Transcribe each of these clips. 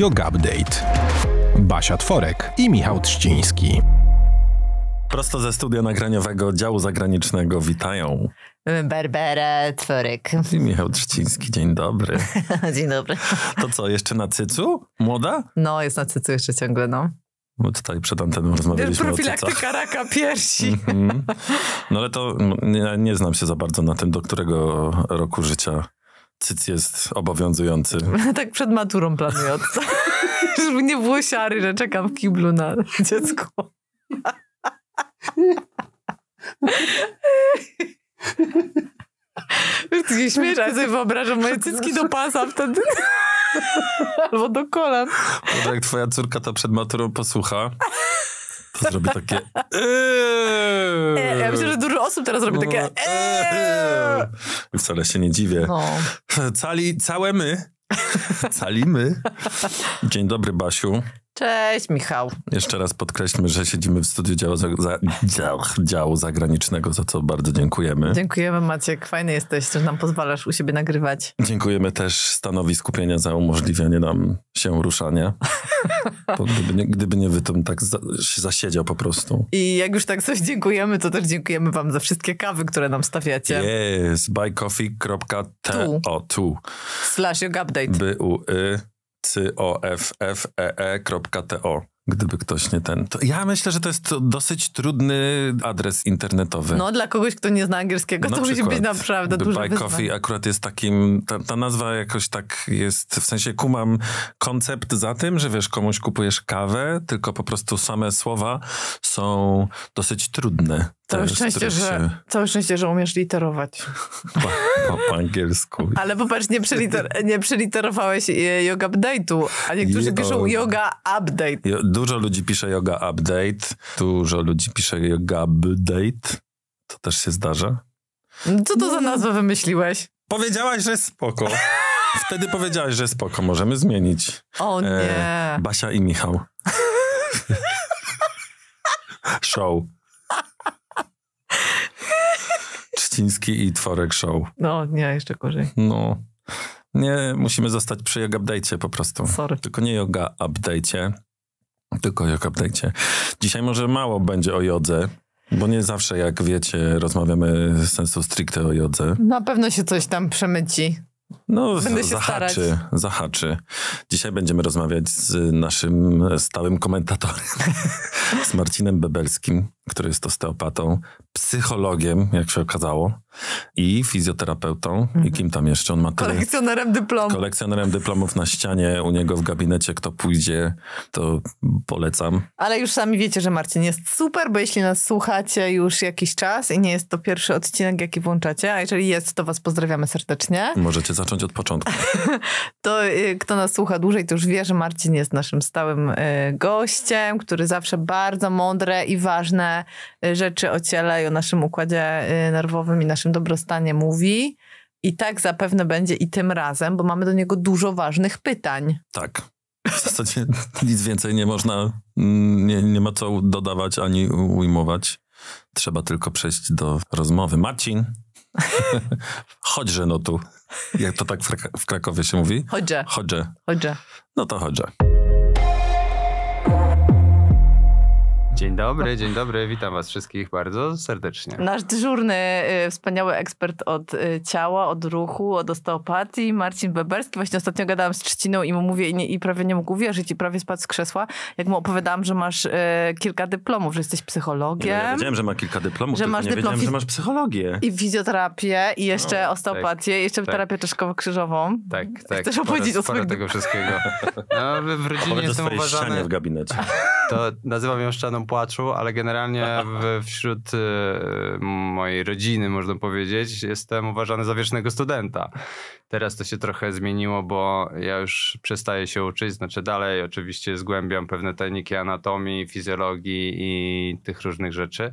Yoga Update. Basia Tworek i Michał Trzciński. Prosto ze studia nagraniowego działu zagranicznego witają. Barbara Tworek. I Michał Trzciński, dzień dobry. dzień dobry. To co, jeszcze na cycu? Młoda? No, jest na cycu jeszcze ciągle, no. tutaj przed anteną rozmawialiśmy Profilaktyka o raka piersi. Mhm. No ale to no, nie znam się za bardzo na tym, do którego roku życia Cyc jest obowiązujący. tak przed maturą planuję od Żeby nie było siary, że czekam w kiblu na dziecko. Wiesz, ty się śmiesz, ja sobie wyobrażam moje cycki do pasa wtedy. Albo do kolan. Może jak twoja córka to przed maturą posłucha, to zrobi takie... Eee. Ja myślę, że dużo osób teraz robi takie... Eee. Wcale się nie dziwię. No. Cali, całe my. Calimy. my. Dzień dobry, Basiu. Cześć Michał. Jeszcze raz podkreślmy, że siedzimy w studiu działu, za, za, działu zagranicznego, za co bardzo dziękujemy. Dziękujemy Maciek, fajny jesteś, że nam pozwalasz u siebie nagrywać. Dziękujemy też stanowi skupienia za umożliwienie nam się ruszania. gdyby, nie, gdyby nie wy, to bym tak za, się zasiedział po prostu. I jak już tak coś dziękujemy, to też dziękujemy wam za wszystkie kawy, które nam stawiacie. Yes, buycoffee.to tu. Slash your update. B-U-Y cyofffee.to gdyby ktoś nie ten. ja myślę, że to jest dosyć trudny adres internetowy. No, dla kogoś, kto nie zna angielskiego, na to musi być naprawdę duże Buy Coffee akurat jest takim, ta, ta, nazwa jakoś tak jest, w sensie kumam koncept za tym, że wiesz, komuś kupujesz kawę, tylko po prostu same słowa są dosyć trudne. Całe szczęście, że, całe szczęście, że umiesz literować. Po, po, po angielsku. Ale popatrz, nie, przeliter, nie przeliterowałeś e, yoga update'u, a niektórzy piszą yoga update. Dużo ludzi pisze yoga update, dużo ludzi pisze yoga update. To też się zdarza. Co to za no. nazwę wymyśliłeś? Powiedziałaś, że spoko. Wtedy powiedziałaś, że spoko, możemy zmienić. O e, nie. E, Basia i Michał. Show. Trzciński i Tworek Show. No, nie, jeszcze gorzej. No. Nie, musimy zostać przy Yoga Update'cie po prostu. Sorry. Tylko nie Yoga Update'cie, tylko Yoga Update'cie. Dzisiaj może mało będzie o jodze, bo nie zawsze, jak wiecie, rozmawiamy sensu stricte o jodze. Na pewno się coś tam przemyci. No, Będę zahaczy, starać. zahaczy. Dzisiaj będziemy rozmawiać z naszym stałym komentatorem, z Marcinem Bebelskim który jest osteopatą, psychologiem, jak się okazało, i fizjoterapeutą, mhm. i kim tam jeszcze. On ma tyle, kolekcjonerem dyplomów. Kolekcjonerem dyplomów na ścianie u niego w gabinecie. Kto pójdzie, to polecam. Ale już sami wiecie, że Marcin jest super, bo jeśli nas słuchacie już jakiś czas i nie jest to pierwszy odcinek, jaki włączacie, a jeżeli jest, to was pozdrawiamy serdecznie. Możecie zacząć od początku. to y, kto nas słucha dłużej, to już wie, że Marcin jest naszym stałym y, gościem, który zawsze bardzo mądre i ważne Y, rzeczy o ciele i o naszym układzie y, nerwowym i naszym dobrostanie mówi. I tak zapewne będzie i tym razem, bo mamy do niego dużo ważnych pytań. Tak. W zasadzie nic więcej nie można, mm, nie, nie ma co dodawać ani ujmować. Trzeba tylko przejść do rozmowy. Marcin, chodźże no tu. Jak to tak w Krakowie się mówi? Chodźże. chodźże. No to chodźże. Dzień dobry, dzień dobry, witam was wszystkich bardzo serdecznie. Nasz dyżurny, y, wspaniały ekspert od y, ciała, od ruchu, od osteopatii, Marcin Beberski. Właśnie ostatnio gadałam z Trzciną i mu mówię i, nie, i prawie nie mógł wierzyć i prawie spadł z krzesła, jak mu opowiadałam, że masz y, kilka dyplomów, że jesteś psychologiem. Ja, ja wiedziałem, że ma kilka dyplomów, że masz nie dyplom, wiedziałem, że masz psychologię. I fizjoterapię, i jeszcze tak, osteopatię, tak, i jeszcze tak. terapię czeszkowo-krzyżową. Tak, tak. Chcesz opowiedzieć o swoim... tego wszystkiego. No, w rodzinie jestem uważany... w gabinecie. to nazywam ją szczaną płaczu, ale generalnie w, wśród y, mojej rodziny, można powiedzieć, jestem uważany za wiecznego studenta. Teraz to się trochę zmieniło, bo ja już przestaję się uczyć, znaczy dalej oczywiście zgłębiam pewne tajniki anatomii, fizjologii i tych różnych rzeczy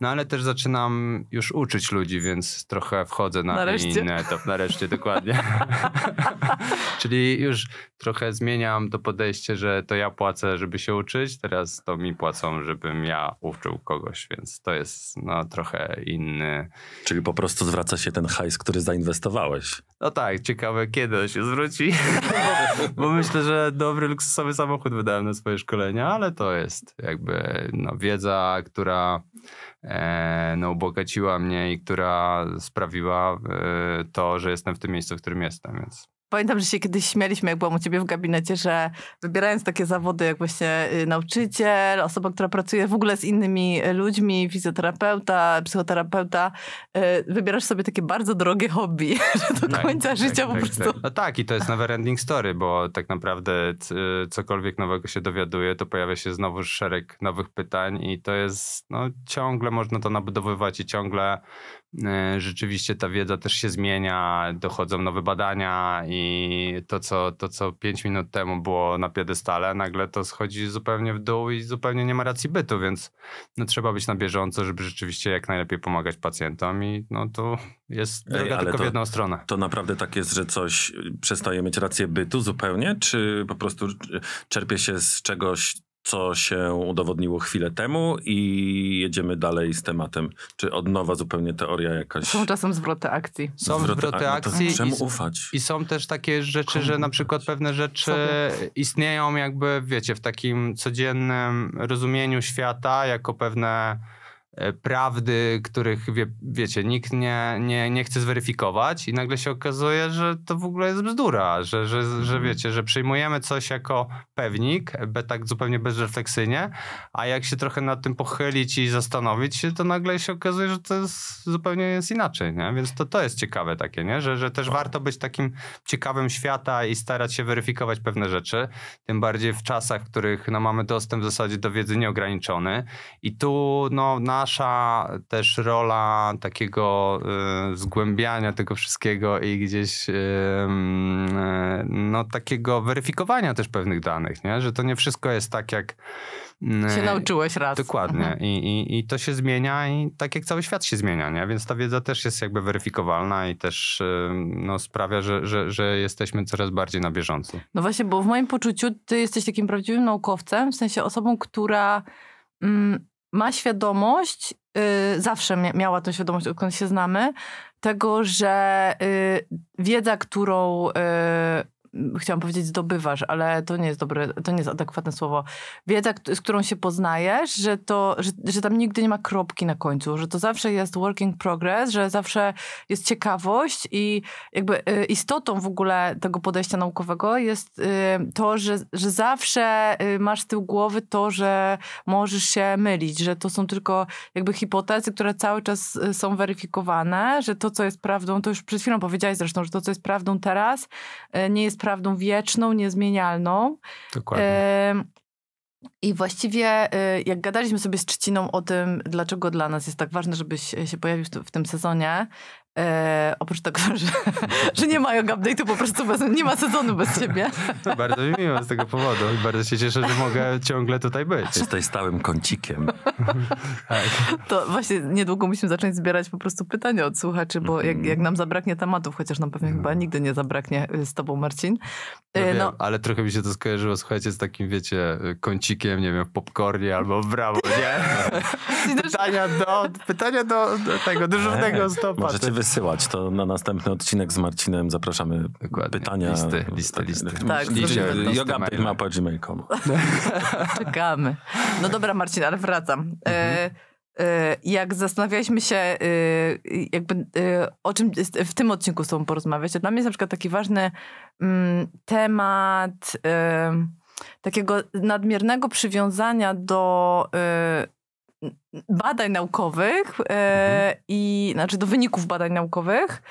no ale też zaczynam już uczyć ludzi, więc trochę wchodzę na nareszcie. inny etap. Nareszcie, dokładnie. Czyli już trochę zmieniam to podejście, że to ja płacę, żeby się uczyć, teraz to mi płacą, żebym ja uczył kogoś, więc to jest no, trochę inny. Czyli po prostu zwraca się ten hajs, który zainwestowałeś. No tak, ciekawe kiedy się zwróci, bo myślę, że dobry luksusowy samochód wydałem na swoje szkolenia, ale to jest jakby no, wiedza, która E, no, ubogaciła mnie i która sprawiła e, to, że jestem w tym miejscu, w którym jestem. Więc Pamiętam, że się kiedyś śmialiśmy, jak byłam u ciebie w gabinecie, że wybierając takie zawody jak właśnie y, nauczyciel, osoba, która pracuje w ogóle z innymi y, ludźmi, fizjoterapeuta, psychoterapeuta, y, wybierasz sobie takie bardzo drogie hobby, że do tak, końca tak, życia tak, po tak, prostu... Tak. No tak, i to jest never ending story, bo tak naprawdę cokolwiek nowego się dowiaduje, to pojawia się znowu szereg nowych pytań i to jest, no ciągle można to nabudowywać i ciągle E, rzeczywiście ta wiedza też się zmienia, dochodzą nowe badania i to, co, to, co 5 minut temu było na piedestale, nagle to schodzi zupełnie w dół i zupełnie nie ma racji bytu, więc no, trzeba być na bieżąco, żeby rzeczywiście jak najlepiej pomagać pacjentom i no to jest Ej, droga tylko to, w jedną stronę. To naprawdę tak jest, że coś przestaje mieć rację bytu zupełnie, czy po prostu czerpie się z czegoś, co się udowodniło chwilę temu i jedziemy dalej z tematem. Czy od nowa zupełnie teoria jakaś? Są czasem zwroty akcji. Są zwroty, zwroty akcji. No czemu i, ufać? I są też takie rzeczy, Komu że na przykład pewne rzeczy Sobie. istnieją jakby, wiecie, w takim codziennym rozumieniu świata jako pewne E, prawdy, których wie, wiecie, nikt nie, nie, nie chce zweryfikować i nagle się okazuje, że to w ogóle jest bzdura, że, że, że mhm. wiecie, że przyjmujemy coś jako pewnik, be, tak zupełnie bezrefleksyjnie, a jak się trochę nad tym pochylić i zastanowić się, to nagle się okazuje, że to jest, zupełnie jest inaczej, nie? Więc to, to jest ciekawe takie, nie? Że, że też tak. warto być takim ciekawym świata i starać się weryfikować pewne rzeczy, tym bardziej w czasach, w których no, mamy dostęp w zasadzie do wiedzy nieograniczony i tu no, nasz nasza też rola takiego y, zgłębiania tego wszystkiego i gdzieś y, y, no, takiego weryfikowania też pewnych danych, nie? że to nie wszystko jest tak jak y, się nauczyłeś raz. Dokładnie. Mhm. I, i, I to się zmienia i tak jak cały świat się zmienia, nie? Więc ta wiedza też jest jakby weryfikowalna i też y, no, sprawia, że, że, że jesteśmy coraz bardziej na bieżąco. No właśnie, bo w moim poczuciu ty jesteś takim prawdziwym naukowcem, w sensie osobą, która mm, ma świadomość, y, zawsze miała tę świadomość, odkąd się znamy, tego, że y, wiedza, którą y, chciałam powiedzieć zdobywasz, ale to nie jest dobre, to nie jest adekwatne słowo. Wiedza, z którą się poznajesz, że, to, że, że tam nigdy nie ma kropki na końcu, że to zawsze jest working progress, że zawsze jest ciekawość i jakby y, istotą w ogóle tego podejścia naukowego jest y, to, że, że zawsze y, masz z tyłu głowy to, że możesz się mylić, że to są tylko jakby hipotezy, które cały czas są weryfikowane, że to, co jest prawdą, to już przed chwilą powiedziałaś zresztą, że to, co jest prawdą teraz, nie jest prawdą wieczną, niezmienialną. Dokładnie. I właściwie, y, jak gadaliśmy sobie z Trzciną o tym, dlaczego dla nas jest tak ważne, żebyś się pojawił w tym sezonie, E, oprócz tego, że, że nie mają update'u, po prostu bez, nie ma sezonu bez ciebie. bardzo mi miło z tego powodu i bardzo się cieszę, że mogę ciągle tutaj być. Jesteś stałym kącikiem. Tak. To właśnie niedługo musimy zacząć zbierać po prostu pytania od słuchaczy, bo jak, mhm. jak nam zabraknie tematów, chociaż nam pewnie mhm. chyba nigdy nie zabraknie y, z tobą, Marcin. E, no, y, wiem, no, ale trochę mi się to skojarzyło, słuchajcie, z takim, wiecie, kącikiem, nie wiem, w popcornie albo w brawo, nie? pytania, do, pytania do, tego dyżurnego stopa. Możecie wy wysyłać, to na następny odcinek z Marcinem zapraszamy Dokładnie. pytania. Listy, listy, listy. Tak, tak listy. Czekamy. No dobra Marcin, ale wracam. Mhm. E, e, jak zastanawialiśmy się, e, jakby, e, o czym w tym odcinku z tobą porozmawiać, to dla mnie jest na przykład taki ważny m, mm, temat e, takiego nadmiernego przywiązania do e, badań naukowych e, mhm. i znaczy do wyników badań naukowych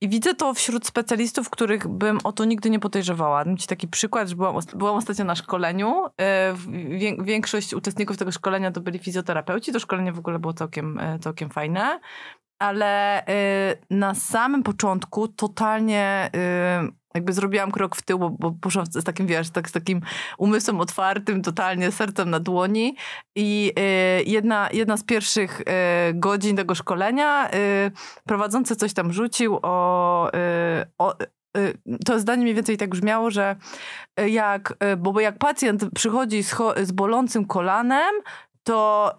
i widzę to wśród specjalistów, których bym o to nigdy nie podejrzewała. Dam ci taki przykład, że byłam, byłam ostatnio na szkoleniu. E, większość uczestników tego szkolenia to byli fizjoterapeuci. To szkolenie w ogóle było całkiem, e, całkiem fajne ale y, na samym początku totalnie y, jakby zrobiłam krok w tył, bo, bo poszłam z takim, wiesz, tak, z takim umysłem otwartym, totalnie sercem na dłoni. I y, jedna, jedna z pierwszych y, godzin tego szkolenia y, prowadzący coś tam rzucił o, y, o y, y, to zdanie mniej więcej tak brzmiało, że jak, bo jak pacjent przychodzi z, z bolącym kolanem, to,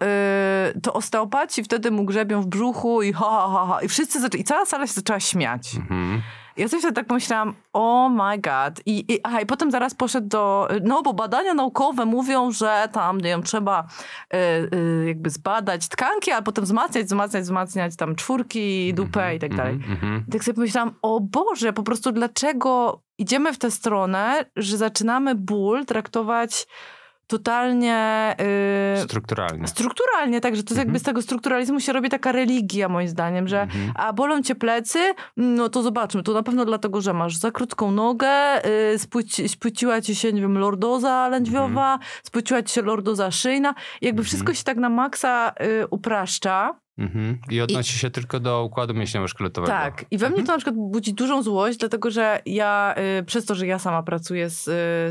yy, to osteopaci wtedy mu grzebią w brzuchu i ha, ha, ha, ha. I wszyscy zaczę- i cała sala się zaczęła śmiać. Mhm. Ja sobie tak myślałam, oh my god. I, i, aha, i potem zaraz poszedł do, no bo badania naukowe mówią, że tam, nie wiem, trzeba y, y, jakby zbadać tkanki, a potem wzmacniać, wzmacniać, wzmacniać tam czwórki, mhm, dupę mm -hmm, i tak dalej. Mm -hmm. I tak sobie pomyślałam, o Boże, po prostu dlaczego idziemy w tę stronę, że zaczynamy ból traktować totalnie... Yy, strukturalnie. Strukturalnie, także to mhm. jakby z mhm. tego strukturalizmu się robi taka religia moim zdaniem, że mhm. a bolą cię plecy, no to zobaczmy, to na pewno dlatego, że masz za krótką nogę, yy, spłyci, spłyciła ci się, nie wiem, lordoza lędźwiowa, mhm. spłyciła ci się lordoza szyjna, jakby mhm. wszystko się tak na maksa yy, upraszcza. Mhm. I odnosi I... się tylko do układu mięśniowo-szkieletowego. Tak. I we mnie to mhm. na przykład budzi dużą złość, dlatego że ja, y, przez to, że ja sama pracuję z,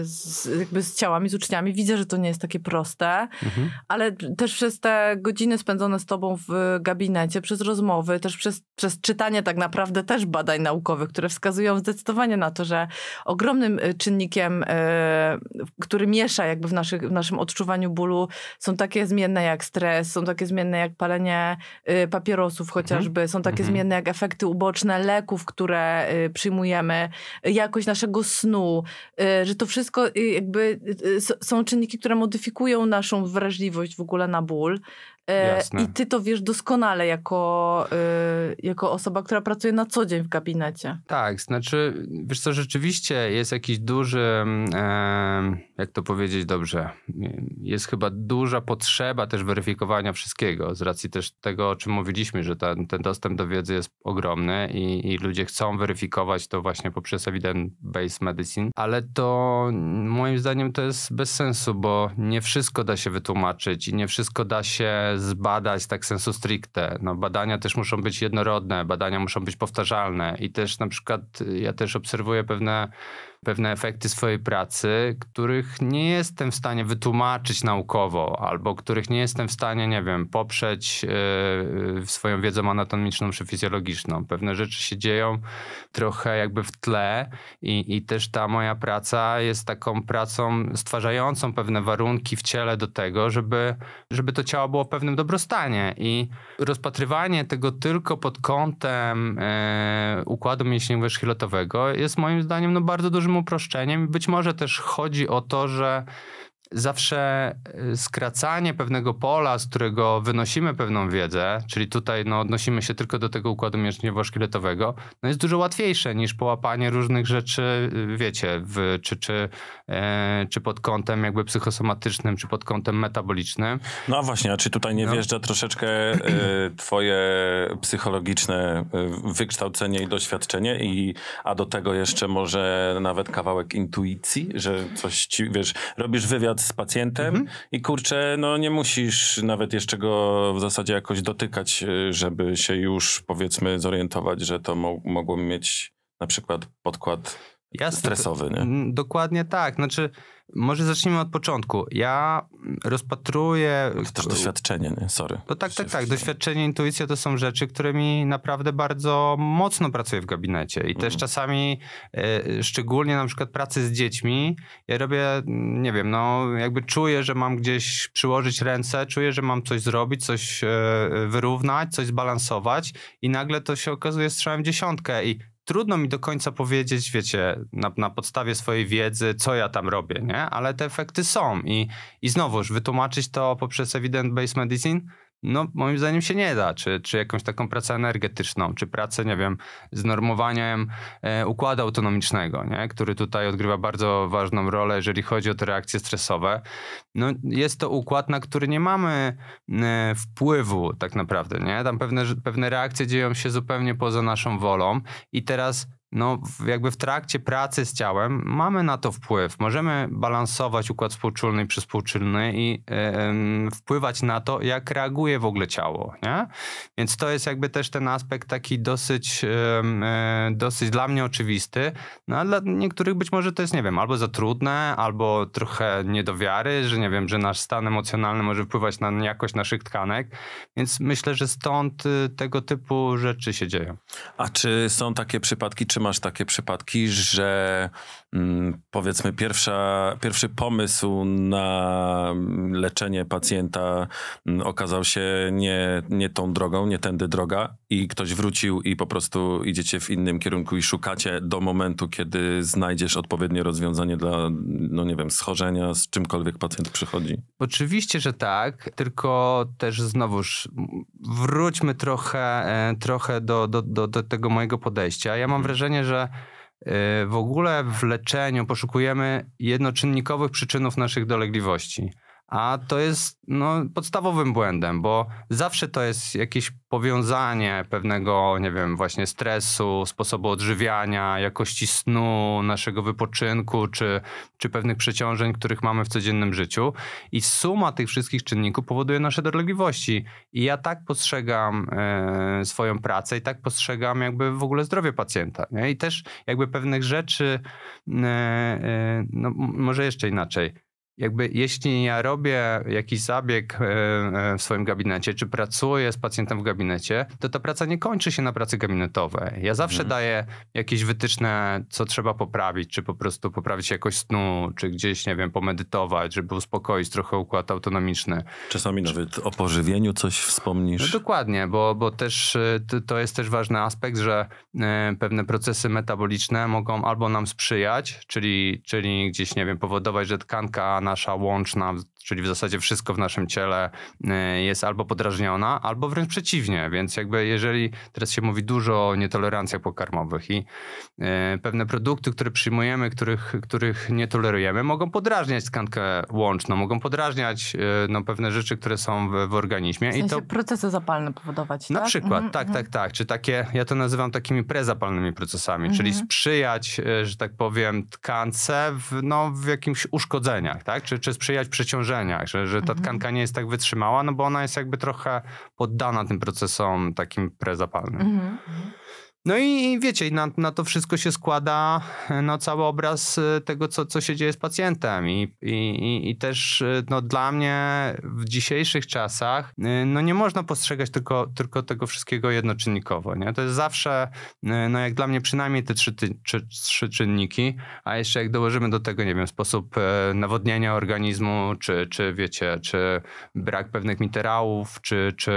z, jakby z ciałami, z uczniami, widzę, że to nie jest takie proste, mhm. ale też przez te godziny spędzone z tobą w gabinecie, przez rozmowy, też przez, przez czytanie tak naprawdę też badań naukowych, które wskazują zdecydowanie na to, że ogromnym y, czynnikiem, y, który miesza jakby w, naszych, w naszym odczuwaniu bólu są takie zmienne jak stres, są takie zmienne jak palenie Y, papierosów mhm. chociażby, są takie mhm. zmienne jak efekty uboczne leków, które y, przyjmujemy, jakość naszego snu, y, że to wszystko jakby są czynniki, które modyfikują naszą wrażliwość w ogóle na ból. E, Jasne. I ty to wiesz doskonale jako, e, jako osoba, która pracuje na co dzień w gabinecie. Tak, znaczy, wiesz co, rzeczywiście jest jakiś duży, mm, jak to powiedzieć dobrze, jest chyba duża potrzeba też weryfikowania wszystkiego, z racji też tego, o czym mówiliśmy, że ten ten dostęp do wiedzy jest ogromny i, i ludzie chcą weryfikować to właśnie poprzez evidence-based medicine, ale to moim zdaniem to jest bez sensu, bo nie wszystko da się wytłumaczyć i nie wszystko da się zbadać tak sensu stricte. No, badania też muszą być jednorodne, badania muszą być powtarzalne i też na przykład y, ja też obserwuję pewne pewne efekty swojej pracy, których nie jestem w stanie wytłumaczyć naukowo, albo których nie jestem w stanie, nie wiem, poprzeć yy, swoją wiedzą anatomiczną czy fizjologiczną. Pewne rzeczy się dzieją trochę jakby w tle i, i też ta moja praca jest taką pracą stwarzającą pewne warunki w ciele do tego, żeby, żeby to ciało było w pewnym dobrostanie i rozpatrywanie tego tylko pod kątem yy, układu mięśniowego szkieletowego jest moim zdaniem no, bardzo dużym uproszczeniem. Być może też chodzi o to, że zawsze y, skracanie pewnego pola, z którego wynosimy pewną wiedzę, czyli tutaj no, odnosimy się tylko do tego układu mięśniowo-szkieletowego, no jest dużo łatwiejsze niż połapanie różnych rzeczy, y, wiecie, w, czy, czy, e, czy pod kątem jakby psychosomatycznym, czy pod kątem metabolicznym. No a właśnie, a czy tutaj nie no. wjeżdża troszeczkę e, twoje psychologiczne wykształcenie i doświadczenie, i, a do tego jeszcze może nawet kawałek intuicji, że coś ci, wiesz, robisz wywiad z pacjentem mhm. i kurczę, no nie musisz nawet jeszcze go w zasadzie jakoś dotykać, y, żeby się już powiedzmy zorientować, że to mo mogło mieć na przykład podkład ja stresowy, nie? Mm, dokładnie tak. Znaczy, może zacznijmy od początku. Ja rozpatruję. To też doświadczenie, nie? Sorry. To no tak, tak, tak. Doświadczenie, intuicja to są rzeczy, którymi naprawdę bardzo mocno pracuję w gabinecie. I też mhm. czasami, e, szczególnie na przykład pracy z dziećmi, ja robię, nie wiem, no jakby czuję, że mam gdzieś przyłożyć ręce, czuję, że mam coś zrobić, coś e, wyrównać, coś zbalansować, i nagle to się okazuje strzałem dziesiątkę. I trudno mi do końca powiedzieć, wiecie, na, na, podstawie swojej wiedzy, co ja tam robię, nie? Ale te efekty są i, i znowuż wytłumaczyć to poprzez evidence-based medicine – no, moim zdaniem się nie da. Czy, czy jakąś taką pracę energetyczną, czy pracę, nie wiem, z normowaniem e, układu autonomicznego, nie? który tutaj odgrywa bardzo ważną rolę, jeżeli chodzi o te reakcje stresowe. No, jest to układ, na który nie mamy e, wpływu tak naprawdę. Nie? Tam pewne, pewne reakcje dzieją się zupełnie poza naszą wolą i teraz no jakby w trakcie pracy z ciałem mamy na to wpływ. Możemy balansować układ współczulny i przyspółczulny i yy, wpływać na to, jak reaguje w ogóle ciało, nie? Więc to jest jakby też ten aspekt taki dosyć, yy, dosyć dla mnie oczywisty, no a dla niektórych być może to jest, nie wiem, albo za trudne, albo trochę niedowiary, że nie wiem, że nasz stan emocjonalny może wpływać na jakość naszych tkanek, więc myślę, że stąd y, tego typu rzeczy się dzieją. A czy są takie przypadki, czy masz takie przypadki, że mm, powiedzmy pierwsza, pierwszy pomysł na mm, leczenie pacjenta mm, okazał się nie, nie tą drogą, nie tędy droga i ktoś wrócił i po prostu idziecie w innym kierunku i szukacie do momentu, kiedy znajdziesz odpowiednie rozwiązanie dla, no nie wiem, schorzenia, z czymkolwiek pacjent przychodzi? Oczywiście, że tak, tylko też znowuż wróćmy trochę, e, trochę do, do, do, do tego mojego podejścia. Ja mam mhm. wrażenie, wrażenie, że y, w ogóle w leczeniu poszukujemy jednoczynnikowych przyczynów naszych dolegliwości. A to jest no, podstawowym błędem, bo zawsze to jest jakieś powiązanie pewnego, nie wiem, właśnie stresu, sposobu odżywiania, jakości snu, naszego wypoczynku, czy, czy pewnych przeciążeń, których mamy w codziennym życiu. I suma tych wszystkich czynników powoduje nasze dolegliwości. I ja tak postrzegam e, swoją pracę i tak postrzegam jakby w ogóle zdrowie pacjenta. Nie? I też jakby pewnych rzeczy, e, e, no, może jeszcze inaczej jakby jeśli ja robię jakiś zabieg e, e, w swoim gabinecie, czy pracuję z pacjentem w gabinecie, to ta praca nie kończy się na pracy gabinetowej. Ja mhm. zawsze mhm. daję jakieś wytyczne, co trzeba poprawić, czy po prostu poprawić jakość snu, czy gdzieś, nie wiem, pomedytować, żeby uspokoić trochę układ autonomiczny. Czasami nawet o pożywieniu coś wspomnisz. No dokładnie, bo, bo też e, to jest też ważny aspekt, że pewne procesy metaboliczne mogą albo nam sprzyjać, czyli, czyli gdzieś, nie wiem, powodować, że tkanka nasza łączna, czyli w zasadzie wszystko w naszym ciele y, jest albo podrażniona, albo wręcz przeciwnie. Więc jakby jeżeli teraz się mówi dużo o nietolerancjach pokarmowych i y, pewne produkty, które przyjmujemy, których, których nie tolerujemy, mogą podrażniać tkankę łączną, mogą podrażniać y, no, pewne rzeczy, które są w, w organizmie. W sensie I to procesy zapalne powodować. Na tak? przykład, mm -hmm, tak, mhm. tak, tak. Czy takie, ja to nazywam takimi prezapalnymi procesami, mm -hmm. czyli mhm. sprzyjać, że tak powiem, tkance w, no, w jakimś uszkodzeniach, tak? tak? Czy, czy sprzyjać przeciążenia, że, że ta mhm. tkanka nie jest tak wytrzymała, no bo ona jest jakby trochę poddana tym procesom takim prezapalnym. Mhm. mhm. No i wiecie, na, na, to wszystko się składa e, no, cały obraz e, tego, co, co się dzieje z pacjentem. I, i, i też e, no, dla mnie w dzisiejszych czasach no, nie można postrzegać tylko, tylko tego wszystkiego jednoczynnikowo. Nie? To jest zawsze, no, jak dla mnie, przynajmniej te trzy, ty, trzy, trzy czynniki, a jeszcze jak dołożymy do tego, nie wiem, sposób nawodnienia organizmu, czy, czy wiecie, czy brak pewnych minerałów, czy, czy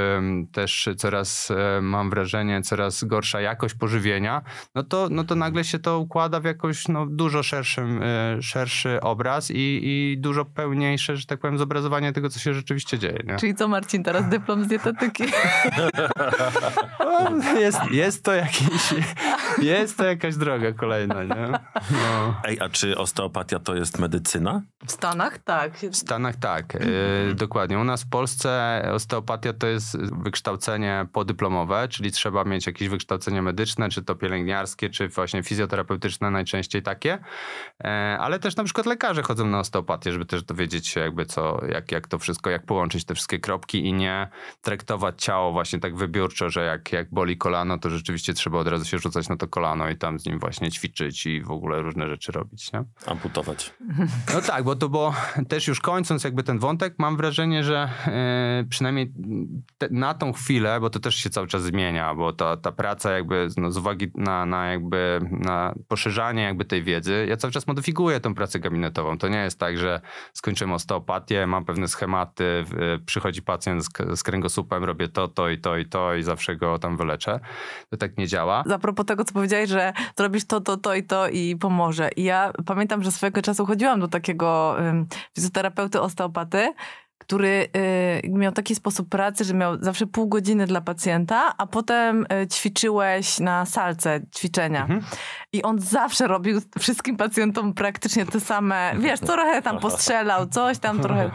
też coraz, mam wrażenie, coraz gorsza jakość pożywienia, no to, no to nagle się to układa w jakoś no, dużo szerszym, e, szerszy obraz i, i dużo pełniejsze, że tak powiem, zobrazowanie tego, co się rzeczywiście dzieje. Nie? Czyli co Marcin, teraz dyplom z dietetyki? jest, jest to jakiś, jest to jakaś droga kolejna, nie? No. Ej, a czy osteopatia to jest medycyna? W Stanach tak. W Stanach tak, e, mhm. dokładnie. U nas w Polsce osteopatia to jest wykształcenie podyplomowe, czyli trzeba mieć jakieś wykształcenie medyczne, medyczne, czy to pielęgniarskie, czy właśnie fizjoterapeutyczne, najczęściej takie, e, ale też na przykład lekarze chodzą na osteopatię, żeby też dowiedzieć się jakby co, jak, jak to wszystko, jak połączyć te wszystkie kropki i nie traktować ciało właśnie tak wybiórczo, że jak, jak boli kolano, to rzeczywiście trzeba od razu się rzucać na to kolano i tam z nim właśnie ćwiczyć i w ogóle różne rzeczy robić, nie? Amputować. No tak, bo to bo też już kończąc jakby ten wątek, mam wrażenie, że e, przynajmniej te, na tą chwilę, bo to też się cały czas zmienia, bo ta, ta praca jakby no, z uwagi na, na jakby na poszerzanie jakby tej wiedzy, ja cały czas modyfikuję tę pracę gabinetową. To nie jest tak, że skończyłem osteopatię, mam pewne schematy, przychodzi pacjent z, z kręgosłupem, robię to, to i to i to i zawsze go tam wyleczę. To tak nie działa. A propos tego, co powiedziałeś, że robisz to, to, to i to i pomoże. I ja pamiętam, że swojego czasu chodziłam do takiego um, fizjoterapeuty osteopaty, który y, miał taki sposób pracy, że miał zawsze pół godziny dla pacjenta, a potem y, ćwiczyłeś na salce ćwiczenia. Mhm. I on zawsze robił wszystkim pacjentom praktycznie te same, wiesz, trochę tam postrzelał, coś tam trochę.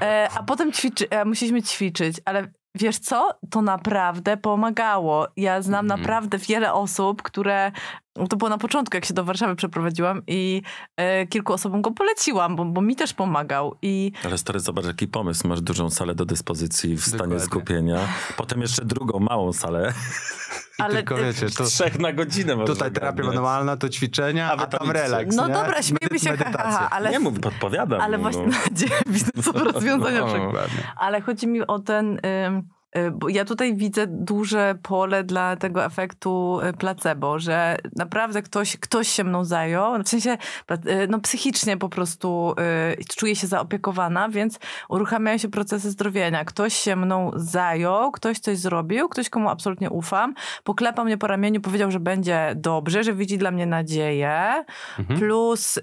E, a potem ćwiczy, e, musieliśmy ćwiczyć, ale Wiesz co? To naprawdę pomagało. Ja znam mhm. naprawdę wiele osób, które no to było na początku, jak się do Warszawy przeprowadziłam i e, kilku osobom go poleciłam, bo, bo, mi też pomagał. I... Ale stary, zobacz jaki pomysł. Masz dużą salę do dyspozycji w Dokładnie. stanie skupienia. Potem jeszcze drugą, małą salę. ale tylko, wiecie, to, trzech na godzinę Tutaj terapia manualna to ćwiczenia, a, a tam relaks. No nie? dobra, śmiejmy się, medytacja. Haha, ale... Nie mów, podpowiadam. Ale mu, no. właśnie no. biznesowe rozwiązania no. Ale chodzi mi o ten... Y, bo ja tutaj widzę duże pole dla tego efektu y, placebo, że naprawdę ktoś, ktoś się mną zajął, w sensie y, no psychicznie po prostu czuję się zaopiekowana, więc uruchamiają się procesy zdrowienia. Ktoś się mną zajął, ktoś coś zrobił, ktoś komu absolutnie ufam, poklepał mnie po ramieniu, powiedział, że będzie dobrze, że widzi dla mnie nadzieję, mhm. plus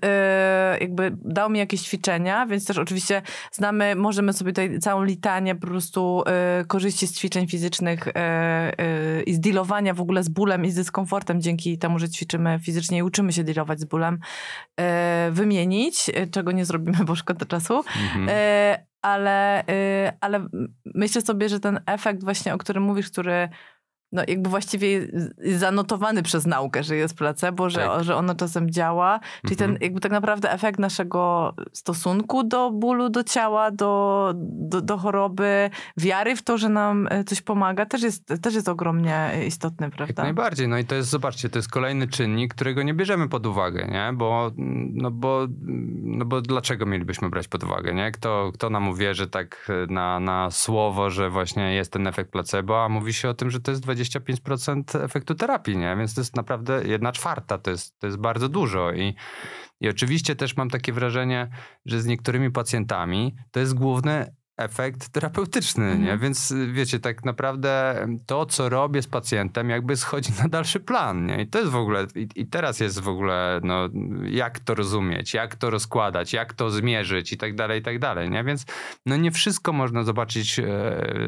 jakby dał mi jakieś ćwiczenia, więc też oczywiście znamy, możemy sobie tutaj całą litanię po prostu korzyści korzyści z ćwiczeń fizycznych yy, yy, i z dealowania w ogóle z bólem i z dyskomfortem dzięki temu, że ćwiczymy fizycznie i uczymy się dealować z bólem, yy, wymienić, czego nie zrobimy, bo szkoda czasu. Mhm ale, ale myślę sobie, że ten efekt właśnie, o którym mówisz, który no jakby właściwie zanotowany przez naukę, że jest placebo, że, tak. że ono czasem działa. Czyli mhm. ten jakby tak naprawdę efekt naszego stosunku do bólu, do ciała, do, do, do, choroby, wiary w to, że nam e, coś pomaga, też jest, też jest ogromnie istotny, prawda? Jak najbardziej. No i to jest, zobaczcie, to jest kolejny czynnik, którego nie bierzemy pod uwagę, nie? Bo, no bo, no bo dlaczego mielibyśmy brać pod uwagę, nie? Kto, kto nam uwierzy tak e, na, na słowo, że właśnie jest ten efekt placebo, a mówi się o tym, że to jest 20 25% efektu terapii, nie? Więc to jest naprawdę jedna czwarta, to jest, to jest bardzo dużo. I, I oczywiście też mam takie wrażenie, że z niektórymi pacjentami to jest główny efekt terapeutyczny, mhm. nie? Więc y, wiecie, tak naprawdę to, co robię z pacjentem, jakby schodzi na dalszy plan, nie? I to jest w ogóle, i, i, teraz jest w ogóle, no, jak to rozumieć, jak to rozkładać, jak to zmierzyć i tak dalej, i tak dalej, nie? Więc no nie wszystko można zobaczyć e,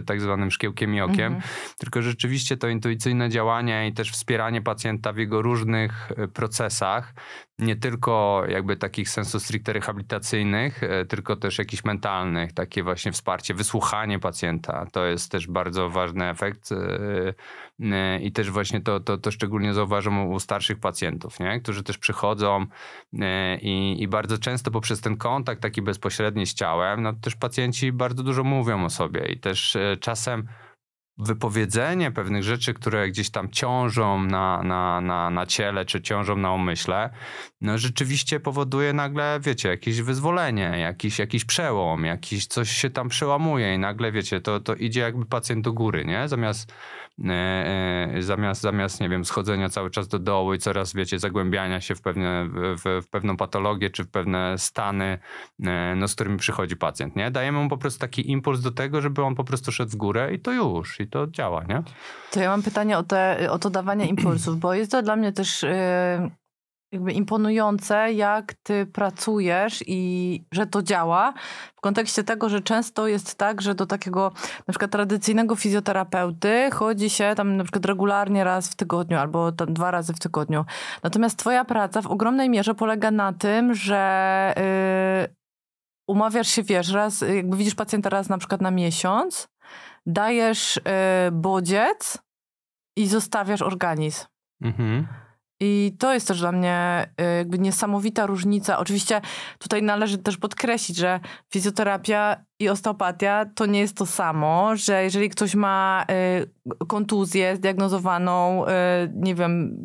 tak zwanym szkiełkiem i okiem, mhm. tylko rzeczywiście to intuicyjne działanie i też wspieranie pacjenta w jego różnych e, procesach, nie tylko jakby takich sensu stricte rehabilitacyjnych, e, tylko też jakichś mentalnych, takie właśnie wsparcie, wysłuchanie pacjenta. To jest też bardzo ważny efekt y, y, i też właśnie to, to, to szczególnie zauważam u starszych pacjentów, nie? którzy też przychodzą y, i, i bardzo często poprzez ten kontakt taki bezpośredni z ciałem, no też pacjenci bardzo dużo mówią o sobie i też czasem wypowiedzenie pewnych rzeczy, które gdzieś tam ciążą na, na, na, na ciele czy ciążą na umyśle, no rzeczywiście powoduje nagle, wiecie, jakieś wyzwolenie, jakiś, jakiś przełom, jakiś coś się tam przełamuje i nagle, wiecie, to, to idzie jakby pacjent do góry, nie? Zamiast, e, e, zamiast, zamiast, nie wiem, schodzenia cały czas do dołu i coraz, wiecie, zagłębiania się w, pewne, w, w pewną patologię czy w pewne stany, e, no, z którymi przychodzi pacjent, nie? Dajemy mu po prostu taki impuls do tego, żeby on po prostu szedł w górę i to już, i to działa, nie? To ja mam pytanie o, te, o to dawanie impulsów, bo jest to dla mnie też... Yy jakby imponujące, jak ty pracujesz i że to działa. W kontekście tego, że często jest tak, że do takiego na przykład tradycyjnego fizjoterapeuty chodzi się tam na przykład regularnie raz w tygodniu albo dwa razy w tygodniu. Natomiast twoja praca w ogromnej mierze polega na tym, że yy, umawiasz się, wiesz, raz, jakby widzisz pacjenta raz na przykład na miesiąc, dajesz yy, bodziec i zostawiasz organizm. Mhm. I to jest też dla mnie y, jakby niesamowita różnica. Oczywiście tutaj należy też podkreślić, że fizjoterapia i osteopatia to nie jest to samo, że jeżeli ktoś ma y, kontuzję zdiagnozowaną, y, nie wiem,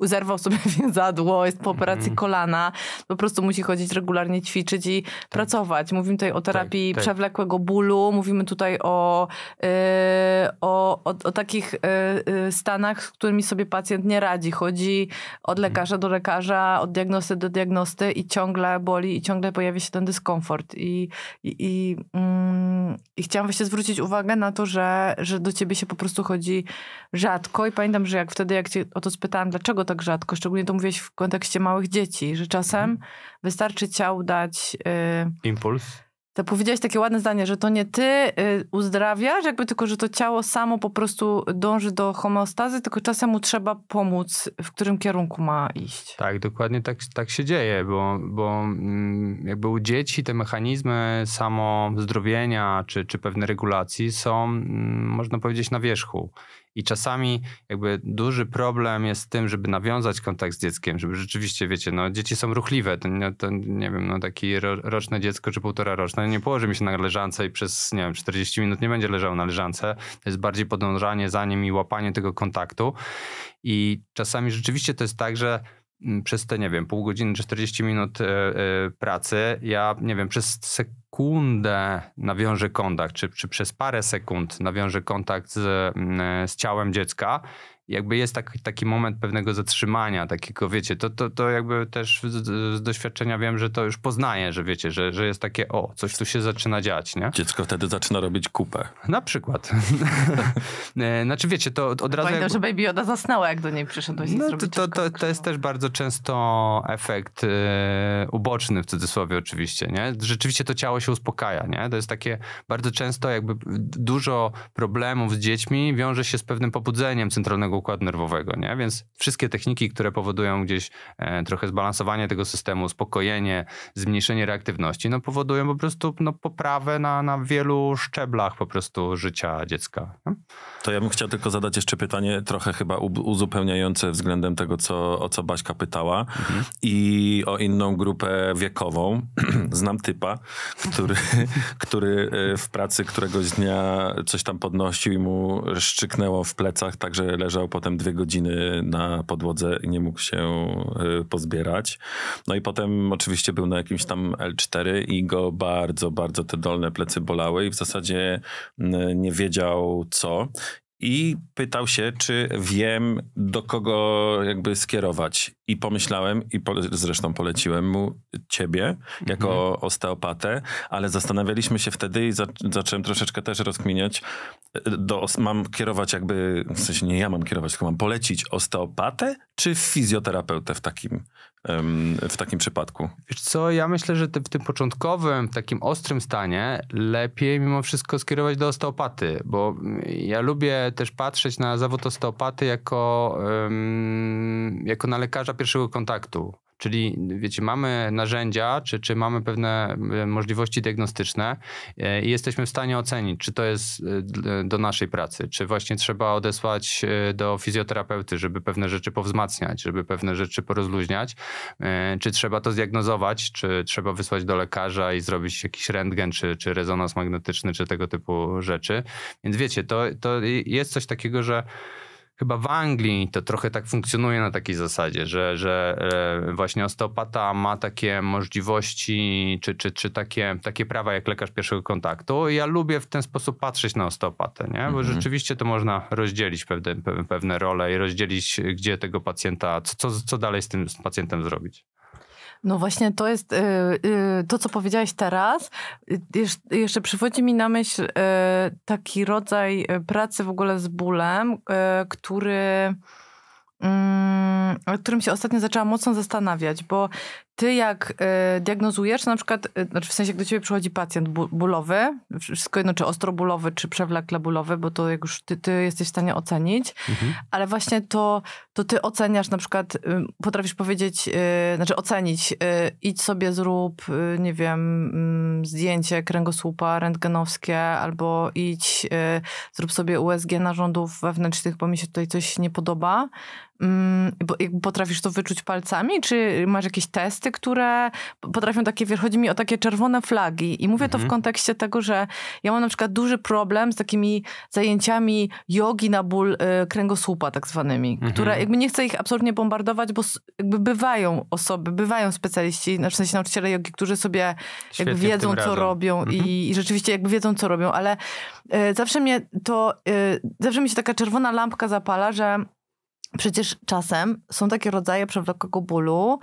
zerwał sobie więzadło, jest po mhm. operacji mm. kolana, po prostu musi chodzić regularnie, ćwiczyć i tak. pracować. Mówimy tutaj o tak, terapii tak, przewlekłego bólu, mówimy tutaj o, y, o, o, o, takich y, y, stanach, z którymi sobie pacjent nie radzi. Chodzi od mhm. lekarza do lekarza, od diagnosty do diagnosty i ciągle boli i ciągle pojawia się ten dyskomfort. I, i, i mm, i chciałam właśnie zwrócić uwagę na to, że, że do ciebie się po prostu chodzi rzadko. I pamiętam, że jak wtedy, jak cię o to spytałam, dlaczego tak rzadko, szczególnie to mówiłeś w kontekście małych dzieci, że czasem mhm. wystarczy ciał dać. Y, Impuls to powiedziałaś takie ładne zdanie, że to nie ty y, uzdrawiasz, jakby tylko, że to ciało samo po prostu dąży do homeostazy, tylko czasem mu trzeba pomóc, w którym kierunku ma iść. Tak, dokładnie tak, tak się dzieje, bo, bo mm, jakby u dzieci te mechanizmy samo zdrowienia czy, czy pewne regulacji są, mm, można powiedzieć, na wierzchu. I czasami jakby duży problem jest z tym, żeby nawiązać kontakt z dzieckiem, żeby rzeczywiście, wiecie, no dzieci są ruchliwe, to, to nie wiem, no takie roczne dziecko czy półtora roczne nie położy mi się na leżance i przez, nie wiem, 40 minut nie będzie leżało na leżance. To jest bardziej podążanie za nim i łapanie tego kontaktu. I czasami rzeczywiście to jest tak, że mm, przez te, nie wiem, pół godziny, 40 minut e, e, pracy, ja, nie wiem, przez sekundę sekundę nawiąże kontakt, czy, czy przez parę sekund nawiąże kontakt z, mm, z ciałem dziecka, jakby jest taki, taki moment pewnego zatrzymania, takiego, wiecie, to, to, to jakby też z, z, doświadczenia wiem, że to już poznaję, że wiecie, że, że jest takie, o, coś tu się zaczyna dziać, nie? Dziecko wtedy zaczyna robić kupę. Na przykład. E, znaczy, wiecie, to od, razu... Pamiętam, jak... że Baby Yoda zasnęła, jak do niej przyszedłeś no, to, to, to, to, jest też bardzo często efekt e, uboczny, w cudzysłowie oczywiście, nie? Rzeczywiście to ciało się uspokaja, nie? To jest takie, bardzo często jakby dużo problemów z dziećmi wiąże się z pewnym pobudzeniem centralnego samego układu nerwowego, nie? Więc wszystkie techniki, które powodują gdzieś e, trochę zbalansowanie tego systemu, uspokojenie, zmniejszenie reaktywności, no powodują po prostu no, poprawę na, na wielu szczeblach po prostu życia dziecka. Nie? To ja bym chciał tylko zadać jeszcze pytanie trochę chyba uzupełniające względem tego, co, o co Baśka pytała mhm. i o inną grupę wiekową. Znam typa, który, który e, w pracy któregoś dnia coś tam podnosił i mu szczyknęło w plecach, także leżał leżał potem dwie godziny na podłodze i nie mógł się y, pozbierać. No i potem oczywiście był na jakimś tam L4 i go bardzo, bardzo te dolne plecy bolały i w zasadzie y, nie wiedział co i pytał się, czy wiem, do kogo jakby skierować. I pomyślałem, i zresztą poleciłem mu ciebie jako mhm. osteopatę, ale zastanawialiśmy się wtedy i za, zacząłem troszeczkę też rozkminiać. Do, mam kierować jakby, w sensie nie ja mam kierować, tylko mam polecić osteopatę czy fizjoterapeutę w takim, w takim przypadku? Wiesz co, ja myślę, że w tym początkowym, takim ostrym stanie lepiej mimo wszystko skierować do osteopaty, bo ja lubię też patrzeć na zawód osteopaty jako, jako na lekarza pierwszego kontaktu. Czyli wiecie, mamy narzędzia, czy, czy mamy pewne e, możliwości diagnostyczne e, i jesteśmy w stanie ocenić, czy to jest e, do naszej pracy, czy właśnie trzeba odesłać do fizjoterapeuty, żeby pewne rzeczy powzmacniać, żeby pewne rzeczy porozluźniać, czy trzeba to zdiagnozować, czy trzeba wysłać do lekarza i zrobić jakiś rentgen, czy, czy rezonans magnetyczny, czy tego typu rzeczy. Więc wiecie, to, to jest coś takiego, że chyba w Anglii to trochę tak funkcjonuje na takiej zasadzie, że, że e, właśnie osteopata ma takie możliwości, czy, czy, czy takie, takie prawa jak lekarz pierwszego kontaktu. ja lubię w ten sposób patrzeć na osteopatę, nie? bo mhm. rzeczywiście to można rozdzielić pewne, pewne role i rozdzielić, gdzie tego pacjenta, co, co, co dalej z tym z pacjentem zrobić. No właśnie to jest y, y, to, co powiedziałaś teraz. Y, jesz, jeszcze przychodzi mi na myśl taki rodzaj pracy w ogóle z bólem, który Mm, o którym się ostatnio zaczęłam mocno zastanawiać, bo ty jak y, diagnozujesz, na przykład, y, znaczy w sensie jak do ciebie przychodzi pacjent bólowy, wszystko jedno, czy ostrobólowy, czy przewlekle bólowy, bo to jak już ty, ty jesteś w stanie ocenić, mhm. ale właśnie to, to ty oceniasz na przykład, y, potrafisz powiedzieć, y, znaczy ocenić, y, idź sobie zrób, y, nie wiem, mm, zdjęcie kręgosłupa rentgenowskie, albo idź, y, zrób sobie USG narządów wewnętrznych, bo mi się tutaj coś nie podoba, Mm, potrafisz to wyczuć palcami? Czy masz jakieś testy, które potrafią takie, chodzi mi o takie czerwone flagi i mówię mhm. to w mhm. kontekście tego, że ja mam na przykład duży problem z takimi zajęciami jogi na ból y, kręgosłupa tak zwanymi, mhm. które jakby nie chcę ich absolutnie bombardować, bo jakby bywają osoby, bywają specjaliści, w sensie nauczyciele jogi, którzy sobie Świetnie jakby wiedzą, co razem. robią mhm. i, i, rzeczywiście jakby wiedzą, co robią, ale y, zawsze mnie to, y, zawsze mi się taka czerwona lampka zapala, że Przecież czasem są takie rodzaje przewlekłego bólu,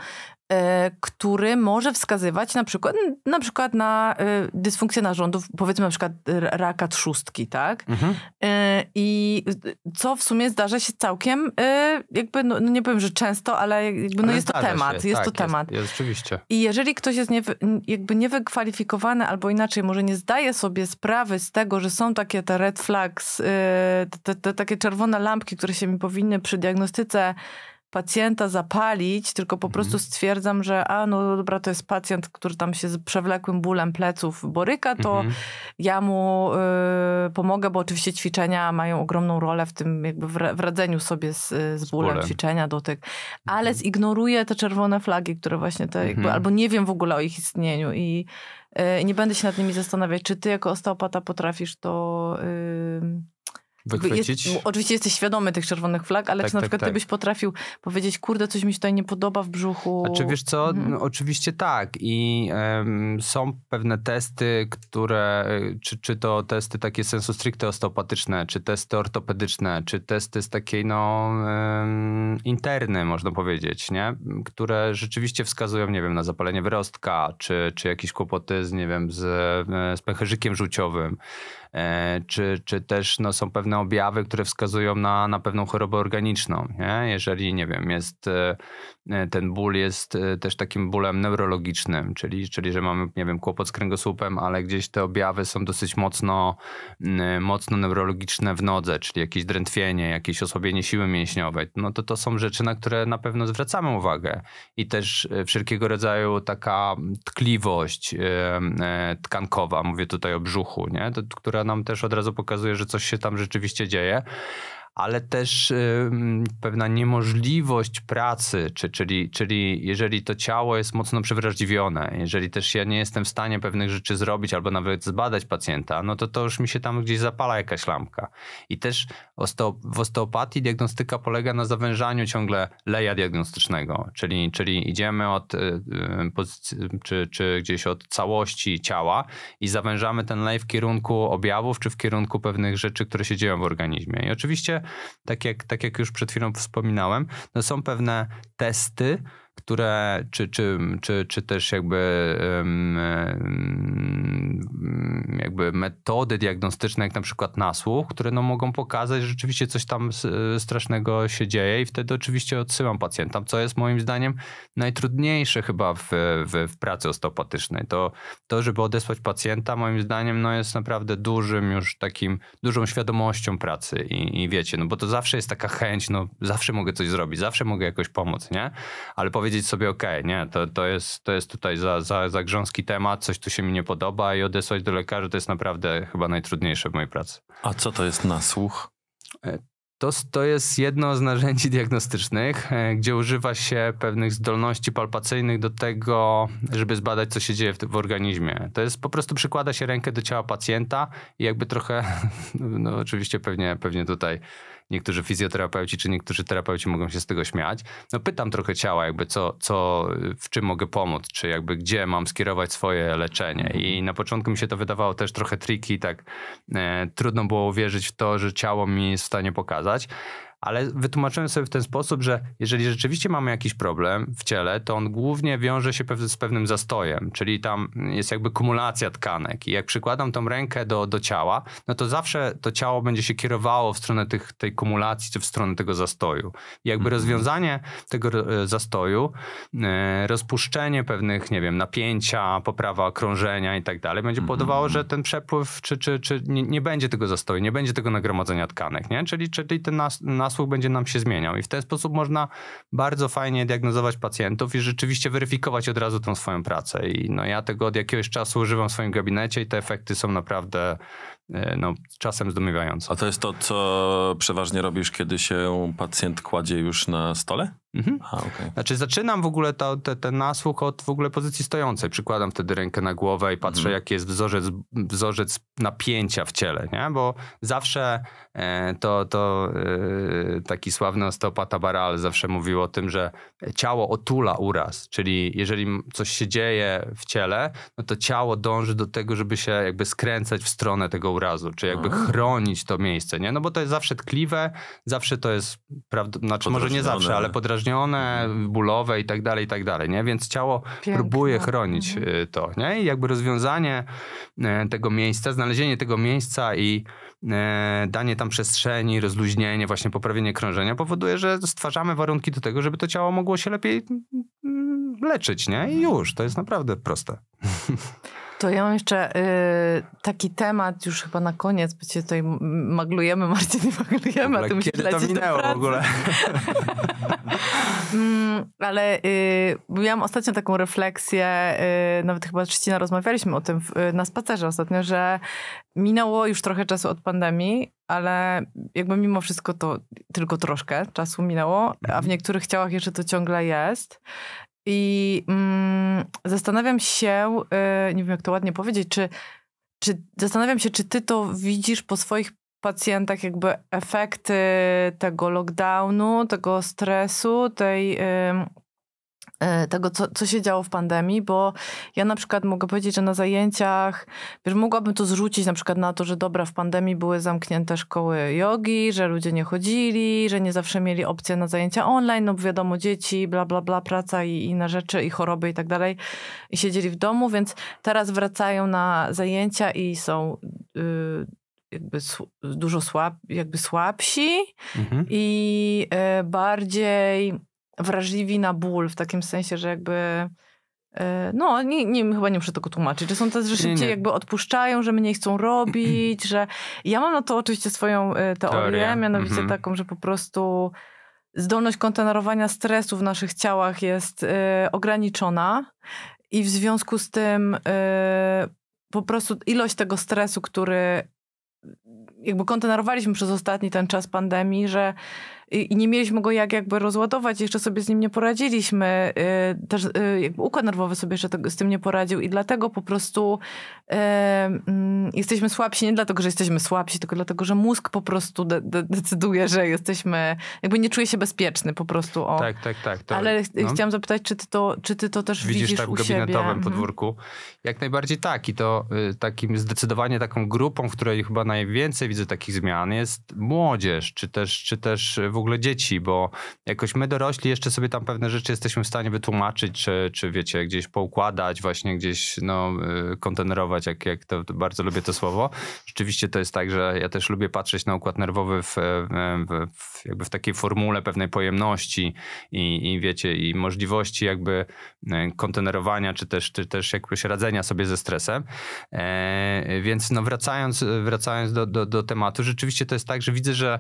E, który może wskazywać na przykład na, przykład na e, dysfunkcję narządów, powiedzmy na przykład raka trzustki, tak? Mhm. E, I co w sumie zdarza się całkiem, jakby, no, no, nie powiem, że często, ale jakby, no ale jest to temat. Się, jest tak, to temat. Jest, tak, jest, oczywiście. I jeżeli ktoś jest nie, jakby niewykwalifikowany albo inaczej, może nie zdaje sobie sprawy z tego, że są takie te red flags, te, te, te takie czerwone lampki, które się mi powinny przy diagnostyce pacjenta zapalić, tylko po mhm. prostu stwierdzam, że a no dobra, to jest pacjent, który tam się z przewlekłym bólem pleców boryka, to mhm. ja mu y, pomogę, bo oczywiście ćwiczenia mają ogromną rolę w tym jakby w radzeniu sobie z, y, z, bólem, z bólem, ćwiczenia, dotyk. Ale mhm. zignoruję te czerwone flagi, które właśnie te jakby, mhm. albo nie wiem w ogóle o ich istnieniu i y, nie będę się nad nimi zastanawiać, czy ty jako osteopata potrafisz to... Y, wychwycić. Jest, no, oczywiście jesteś świadomy tych czerwonych flag, ale tak, czy na tak, przykład tak. ty byś potrafił powiedzieć, kurde, coś mi się tutaj nie podoba w brzuchu? Znaczy wiesz co, mhm. no, oczywiście tak i um, są pewne testy, które, czy, czy to testy takie sensu stricte osteopatyczne, czy testy ortopedyczne, czy testy z takiej no um, interny można powiedzieć, nie? Które rzeczywiście wskazują, nie wiem, na zapalenie wyrostka, czy, czy jakieś kłopoty z, nie wiem, z, e, z pęcherzykiem żółciowym. E, czy, czy też no, są pewne objawy, które wskazują na, na pewną chorobę organiczną. Nie? Jeżeli, nie wiem, jest e, e, ten ból jest też takim bólem neurologicznym, czyli, czyli że mamy, nie wiem, kłopot z kręgosłupem, ale gdzieś te objawy są dosyć mocno, mocno neurologiczne w nodze, czyli jakieś drętwienie, jakieś osłabienie siły mięśniowej, no to to są rzeczy, na które na pewno zwracamy uwagę. I też wszelkiego rodzaju taka tkliwość tkankowa, mówię tutaj o brzuchu, nie? To, która która nam też od razu pokazuje, że coś się tam rzeczywiście dzieje ale też pewna niemożliwość pracy, czy, czyli, czyli jeżeli to ciało jest mocno przewrażliwione, jeżeli też ja nie jestem w stanie pewnych rzeczy zrobić albo nawet zbadać pacjenta, no to to już mi się tam gdzieś zapala jakaś lampka. I też w osteopatii diagnostyka polega na zawężaniu ciągle leja diagnostycznego, czyli, czyli idziemy od, e, e, czy, czy gdzieś od całości ciała i zawężamy ten lej w kierunku objawów, czy w kierunku pewnych rzeczy, które się dzieją w organizmie. I oczywiście tak jak, tak jak już przed chwilą wspominałem, no są pewne testy, które czy, czy, czy, czy też jakby, jakby metody diagnostyczne, jak na przykład nasłuch, które no mogą pokazać, że rzeczywiście coś tam strasznego się dzieje i wtedy oczywiście odsyłam pacjenta, co jest moim zdaniem najtrudniejsze chyba w, w, w pracy osteopatycznej. To, to, żeby odesłać pacjenta, moim zdaniem no jest naprawdę dużym już takim, dużą świadomością pracy i, i wiecie, no bo to zawsze jest taka chęć, no zawsze mogę coś zrobić, zawsze mogę jakoś pomóc, nie? Ale powiedzieć powiedzieć sobie, ok, nie, to, to, jest, to jest tutaj za, za, za grząski temat, coś tu się mi nie podoba i odesłać do lekarza to jest naprawdę chyba najtrudniejsze w mojej pracy. A co to jest nasłuch? E, to, to jest jedno z narzędzi diagnostycznych, e, gdzie używa się pewnych zdolności palpacyjnych do tego, żeby zbadać, co się dzieje w, w organizmie. To jest po prostu przykłada się rękę do ciała pacjenta i jakby trochę, no oczywiście pewnie, pewnie tutaj niektórzy fizjoterapeuci czy niektórzy terapeuci mogą się z tego śmiać. No pytam trochę ciała, jakby co, co, w czym mogę pomóc, czy jakby gdzie mam skierować swoje leczenie. I mhm. na początku mi się to wydawało też trochę triki, tak e, trudno było uwierzyć w to, że ciało mi jest w stanie pokazać ale wytłumaczyłem sobie w ten sposób, że jeżeli rzeczywiście mamy jakiś problem w ciele, to on głównie wiąże się z pewnym zastojem, czyli tam jest jakby kumulacja tkanek. I jak przykładam tą rękę do, do ciała, no to zawsze to ciało będzie się kierowało w stronę tych, tej kumulacji, czy w stronę tego zastoju. I jakby mhm. rozwiązanie tego e, zastoju, e, rozpuszczenie pewnych, nie wiem, napięcia, poprawa krążenia i tak dalej, będzie mhm. powodowało, że ten przepływ, czy, czy, czy nie, nie będzie tego zastoju, nie będzie tego nagromadzenia tkanek, nie? Czyli, czyli ten nas, nas słuch będzie nam się zmieniał. I w ten sposób można bardzo fajnie diagnozować pacjentów i rzeczywiście weryfikować od razu tą swoją pracę. I no, ja tego od jakiegoś czasu używam w swoim gabinecie i te efekty są naprawdę e, no, czasem zdumiewające. A to jest to, co przeważnie robisz, kiedy się pacjent kładzie już na stole? Mhm. A, okay. Znaczy zaczynam w ogóle to, te, ten nasłuch od w ogóle pozycji stojącej. Przykładam wtedy rękę na głowę i patrzę, mhm. jaki jest wzorzec, wzorzec napięcia w ciele, nie? Bo zawsze e, to, to e, taki sławny osteopata Baral zawsze mówił o tym, że ciało otula uraz, czyli jeżeli coś się dzieje w ciele, no to ciało dąży do tego, żeby się jakby skręcać w stronę tego urazu, czy jakby mhm. chronić to miejsce, nie? No bo to jest zawsze tkliwe, zawsze to jest, prawda, znaczy może nie zawsze, ale podrażliwe uzależnione, bólowe i tak dalej, i tak dalej, nie? Więc ciało Piękno. próbuje mhm. chronić mhm. to, nie? I jakby rozwiązanie e, tego miejsca, znalezienie tego miejsca i e, danie tam przestrzeni, rozluźnienie, właśnie poprawienie krążenia powoduje, że stwarzamy warunki do tego, żeby to ciało mogło się lepiej mm, leczyć, nie? I mhm. już, to jest naprawdę proste. To ja mam jeszcze y, taki temat już chyba na koniec, bo cię tutaj maglujemy, Marcin, maglujemy, a ty musisz Kiedy to minęło w ogóle? mm, ale y, miałam ostatnio taką refleksję, y, nawet chyba Trzcina rozmawialiśmy o tym w, y, na spacerze ostatnio, że minęło już trochę czasu od pandemii, ale jakby mimo wszystko to tylko troszkę czasu minęło, a w mhm. niektórych ciałach jeszcze to ciągle jest. I mm, zastanawiam się, yy, nie wiem jak to ładnie powiedzieć, czy, czy zastanawiam się, czy ty to widzisz po swoich pacjentach jakby efekty tego lockdownu, tego stresu, tej, E, tego, co, co się działo w pandemii, bo ja na przykład mogę powiedzieć, że na zajęciach, wiesz, mogłabym to zrzucić na przykład na to, że dobra, w pandemii były zamknięte szkoły jogi, że ludzie nie chodzili, że nie zawsze mieli opcję na zajęcia online, no wiadomo, dzieci, bla, bla, bla, praca i inne rzeczy, i choroby i tak dalej, i siedzieli w domu, więc teraz wracają na zajęcia i są... Y, jakby dużo słab, jakby słabsi mhm. i y, bardziej wrażliwi na ból, w takim sensie, że jakby... E, no, nie, nie, chyba nie muszę tego tłumaczyć, że są te że szybciej nie, nie. jakby odpuszczają, że mniej chcą robić, że... Ja mam na to oczywiście swoją e, teorię, Teoria. mianowicie mhm. taką, że po prostu zdolność kontenerowania stresu w naszych ciałach jest y, ograniczona i w związku z tym y, po prostu ilość tego stresu, który jakby kontenerowaliśmy przez ostatni ten czas pandemii, że i nie mieliśmy go jak jakby rozładować, jeszcze sobie z nim nie poradziliśmy. Y, też y, układ nerwowy sobie jeszcze z tym nie poradził i dlatego po prostu y, mm, jesteśmy słabsi, nie dlatego, że jesteśmy słabsi, tylko dlatego, że mózg po prostu de de decyduje, że jesteśmy, jakby nie czuje się bezpieczny po prostu. O. Tak, tak, tak. To, Ale no. chciałam zapytać, czy ty to, czy ty to też widzisz, widzisz tak w gabinetowym siebie? Mhm. podwórku? Jak najbardziej tak i to takim zdecydowanie taką grupą, w której chyba najwięcej widzę takich zmian jest młodzież, czy też, czy też w ogóle dzieci, bo jakoś my dorośli jeszcze sobie tam pewne rzeczy jesteśmy w stanie wytłumaczyć, czy, czy wiecie, gdzieś poukładać, właśnie gdzieś no, y, kontenerować, jak, jak to, bardzo lubię to słowo. Rzeczywiście to jest tak, że ja też lubię patrzeć na układ nerwowy w, e, e, w, w jakby w takiej formule pewnej pojemności i, i wiecie, i możliwości jakby e, kontenerowania, czy też, czy też jakoś radzenia sobie ze stresem. E, więc no wracając, wracając do, do, do tematu, rzeczywiście to jest tak, że widzę, że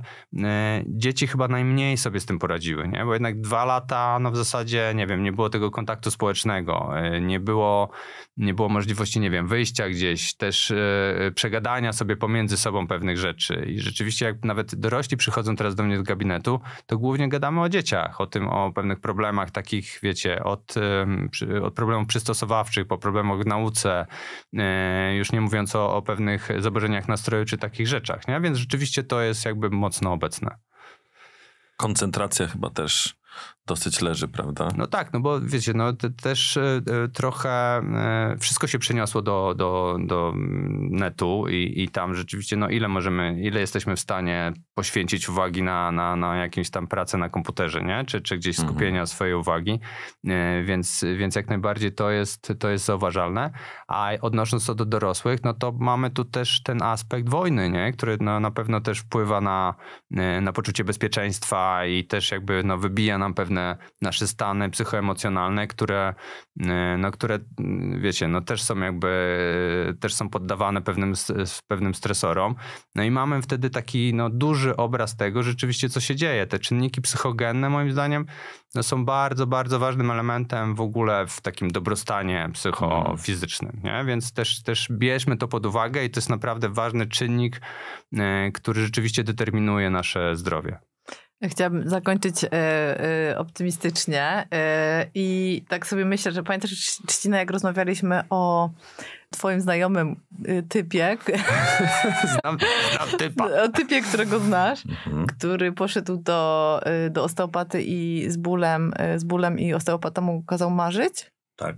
dzieci chyba najmniej sobie z tym poradziły, nie? Bo jednak dwa lata, no w zasadzie, nie wiem, nie było tego kontaktu społecznego, y, nie było, nie było możliwości, nie wiem, wyjścia gdzieś, też y, y, przegadania sobie pomiędzy sobą pewnych rzeczy. I rzeczywiście, jak nawet dorośli przychodzą teraz do mnie do gabinetu, to głównie gadamy o dzieciach, o tym, o pewnych problemach takich, wiecie, od, od problemów przystosowawczych, po problemach w nauce, już nie mówiąc o, o pewnych zaburzeniach nastroju czy takich rzeczach, nie? Więc rzeczywiście to jest jakby mocno obecne. Koncentracja chyba też dosyć leży, prawda? No tak, no bo wiecie, no też e, e, trochę e, wszystko się przeniosło do, do, do netu i, i tam rzeczywiście, no ile możemy, ile jesteśmy w stanie poświęcić uwagi na, na, na jakimś tam pracę na komputerze, nie? Czy, czy gdzieś mhm. skupienia mhm. swojej uwagi, więc, więc jak najbardziej to jest, to jest zauważalne, a odnosząc to do dorosłych, no to mamy tu też ten aspekt wojny, nie? Który no, na pewno też wpływa na, na poczucie bezpieczeństwa i też jakby no, wybija nam pewne pewne nasze stany psychoemocjonalne, które, y, no, które wiecie, no, też są jakby, też są poddawane pewnym, pewnym stresorom. No i mamy wtedy taki no, duży obraz tego rzeczywiście, co się dzieje. Te czynniki psychogenne moim zdaniem no, są bardzo, bardzo ważnym elementem w ogóle w takim dobrostanie psychofizycznym, nie? Więc też, też bierzmy to pod uwagę i to jest naprawdę ważny czynnik, y, który rzeczywiście determinuje nasze zdrowie. Chciałabym zakończyć y, y, optymistycznie y, i tak sobie myślę, że pamiętasz Trzcina, jak rozmawialiśmy o twoim znajomym typie. Znam, znam typa. O typie, którego znasz, mhm. który poszedł do, do osteopaty i z bólem, z bólem i osteopata mu kazał marzyć. Tak.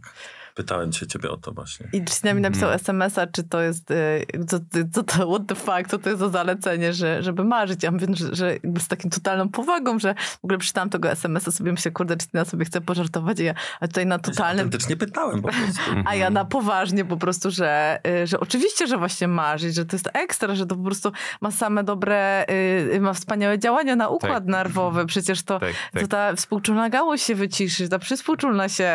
Pytałem się ciebie o to właśnie. I Cina mi mhm. napisał mm. SMS-a, czy to jest, y, co, co to, what the fuck, co to jest za zalecenie, że, żeby marzyć. Ja mówię, że, że z takim totalną powagą, że w ogóle przeczytałam tego SMS-a, sobie myślę, kurde, Cina sobie chce pożartować, a, ja, a tutaj na totalnym... Ja nie pytałem po prostu. a ja mhm. na poważnie po prostu, że, y, że oczywiście, że właśnie marzyć, że to jest ekstra, że to po prostu ma same dobre, y, ma wspaniałe działania na układ tak. nerwowy. Mhm. Przecież to, tak, tak. to ta współczulna gałość się wyciszy, ta przyspółczulna się,